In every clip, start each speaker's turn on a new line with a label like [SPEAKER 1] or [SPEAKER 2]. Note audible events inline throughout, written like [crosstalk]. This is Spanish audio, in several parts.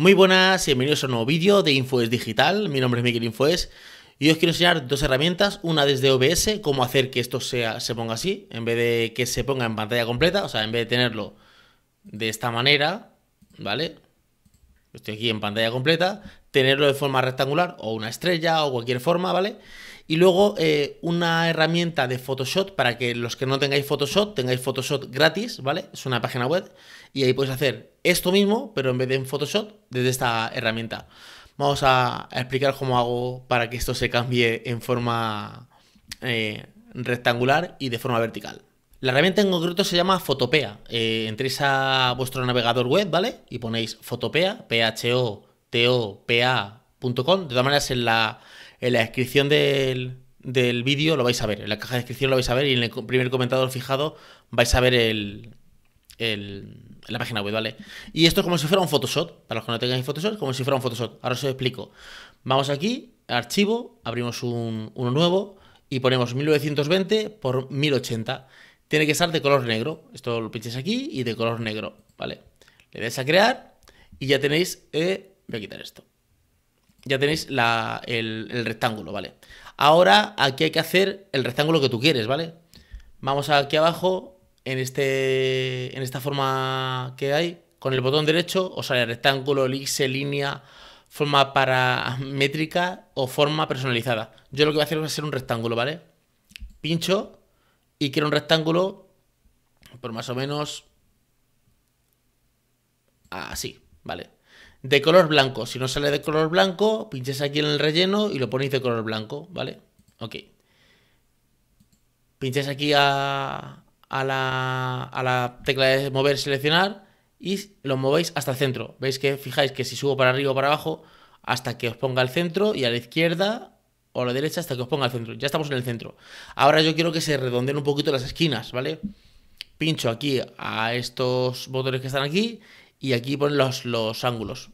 [SPEAKER 1] Muy buenas y bienvenidos a un nuevo vídeo de Infoes Digital. Mi nombre es Miguel Infoes y os quiero enseñar dos herramientas. Una desde OBS, cómo hacer que esto sea, se ponga así, en vez de que se ponga en pantalla completa, o sea, en vez de tenerlo de esta manera, ¿vale? Estoy aquí en pantalla completa, tenerlo de forma rectangular o una estrella o cualquier forma, ¿vale? Y luego eh, una herramienta de Photoshop para que los que no tengáis Photoshop tengáis Photoshop gratis, ¿vale? Es una página web y ahí podéis hacer esto mismo, pero en vez de en Photoshop, desde esta herramienta. Vamos a, explicar cómo hago para que esto se cambie en forma eh, rectangular y de forma vertical. La herramienta en concreto se llama Photopea. Eh, entréis a vuestro navegador web, ¿vale? Y ponéis Fotopea, p h o t o p De todas maneras, en la, en la descripción del, vídeo lo vais a ver, en la caja de descripción lo vais a ver y en el primer comentador fijado vais a ver el, el, la página web, ¿vale? Y esto es como si fuera un Photoshop, para los que no tengáis Photoshop, como si fuera un Photoshop. Ahora os explico. Vamos aquí, archivo, abrimos uno nuevo y ponemos 1920 por 1080. Tiene que estar de color negro. Esto lo pincháis aquí y de color negro, ¿vale? Le dais a crear y ya tenéis... Eh, voy a quitar esto ya tenéis la, el, rectángulo, ¿vale? Ahora aquí hay que hacer el rectángulo que tú quieres, ¿vale? Vamos aquí abajo, en, este, en esta forma que hay, con el botón derecho os sale rectángulo, elixir, línea, forma paramétrica o forma personalizada. Yo lo que voy a hacer es hacer un rectángulo, ¿vale? Pincho y quiero un rectángulo por más o menos así, ¿vale? de color blanco. Si no sale de color blanco, pinches aquí en el relleno y lo ponéis de color blanco, ¿vale? Ok. Pinches aquí a, la, tecla de mover, seleccionar y lo movéis hasta el centro. Veis que fijáis que si subo para arriba o para abajo, hasta que os ponga al centro y a la izquierda o a la derecha hasta que os ponga al centro. Ya estamos en el centro. Ahora yo quiero que se redondeen un poquito las esquinas, ¿vale? Pincho aquí a estos botones que están aquí y aquí ponen los, los ángulos.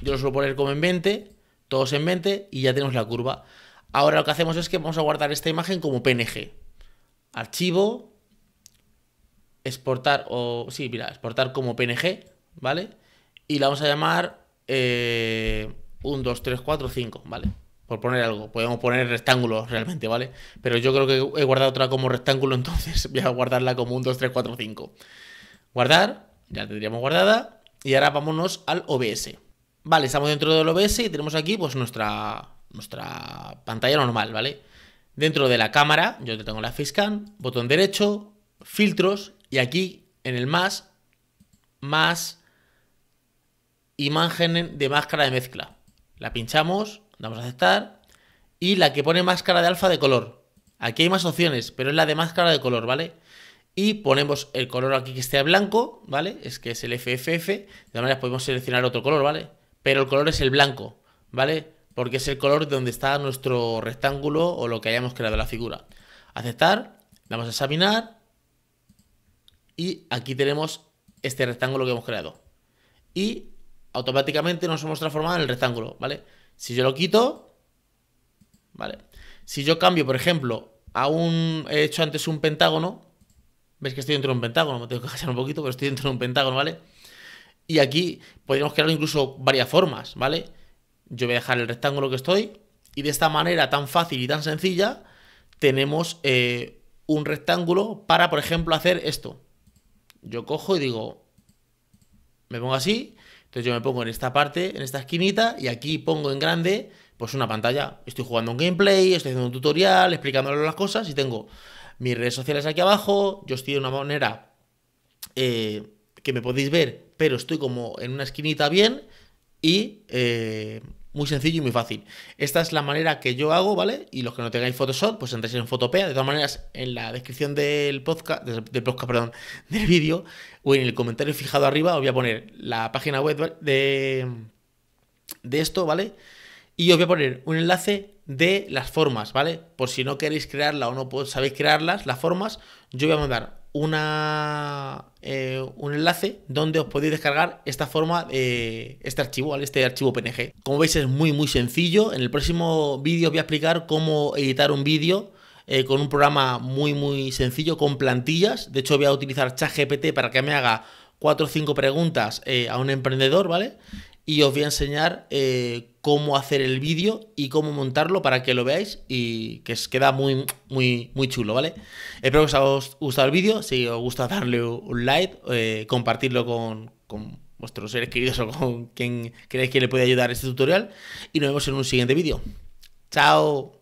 [SPEAKER 1] Yo lo suelo poner como en 20, todos en 20 y ya tenemos la curva. Ahora lo que hacemos es que vamos a guardar esta imagen como PNG. Archivo, exportar, o sí, mira, exportar como PNG, ¿vale? Y la vamos a llamar 1, 2, 3, 4, 5, ¿vale? Por poner algo, podemos poner rectángulo realmente, ¿vale? Pero yo creo que he guardado otra como rectángulo, [laughs] entonces voy a guardarla como 1, 2, 3, 4, 5. Guardar, ya la tendríamos guardada. Y ahora vámonos al OBS. Vale, estamos dentro del OBS y tenemos aquí pues nuestra, nuestra pantalla normal, ¿vale? Dentro de la cámara, yo tengo la fiscan botón derecho, filtros y aquí en el más, más imagen de máscara de mezcla. La pinchamos, damos a aceptar y la que pone máscara de alfa de color. Aquí hay más opciones, pero es la de máscara de color, ¿vale? y ponemos el color aquí que esté blanco, ¿vale? Es que es el FFF, de manera podemos seleccionar otro color, ¿vale? pero el color es el blanco, ¿vale? Porque es el color donde está nuestro rectángulo o lo que hayamos creado la figura. Aceptar, vamos a examinar y aquí tenemos este rectángulo que hemos creado. Y automáticamente nos hemos transformado en el rectángulo, ¿vale? Si yo lo quito, ¿vale? Si yo cambio, por ejemplo, a un... He hecho antes un pentágono. ¿Ves que estoy dentro de un pentágono? Me tengo que casar un poquito, pero estoy dentro de un pentágono, ¿vale? Y aquí podríamos crear incluso varias formas, ¿vale? Yo voy a dejar el rectángulo que estoy y de esta manera tan fácil y tan sencilla tenemos eh, un rectángulo para, por ejemplo, hacer esto. Yo cojo y digo, me pongo así, entonces yo me pongo en esta parte, en esta esquinita y aquí pongo en grande pues una pantalla. Estoy jugando un gameplay, estoy haciendo un tutorial, explicándole las cosas y tengo mis redes sociales aquí abajo, yo estoy de una manera... Eh, que me podéis ver pero estoy como en una esquinita bien y eh, muy sencillo y muy fácil. Esta es la manera que yo hago, ¿vale? Y los que no tengáis Photoshop, pues entréis en Photopea. De todas maneras, en la descripción del podcast, del podcast, perdón, [laughs] del vídeo, o en el comentario fijado arriba, os voy a poner la página web de, de esto, ¿vale? Y os voy a poner un enlace de las formas, ¿vale? Por si no queréis crearla o no sabéis crearlas, las formas, yo voy a mandar una un enlace donde os podéis descargar esta forma, de este archivo, este archivo PNG. Como veis es muy muy sencillo. En el próximo vídeo os voy a explicar cómo editar un vídeo eh, con un programa muy muy sencillo, con plantillas. De hecho voy a utilizar ChatGPT para que me haga cuatro o cinco preguntas eh, a un emprendedor, ¿vale? Y os voy a enseñar cómo eh, cómo hacer el vídeo y cómo montarlo para que lo veáis y que os queda muy, muy, muy chulo, ¿vale? Espero que os haya gustado el vídeo, si os gusta darle un like, eh, compartirlo con, con vuestros seres queridos o con quien creáis que le puede ayudar este tutorial y nos vemos en un siguiente vídeo. ¡Chao!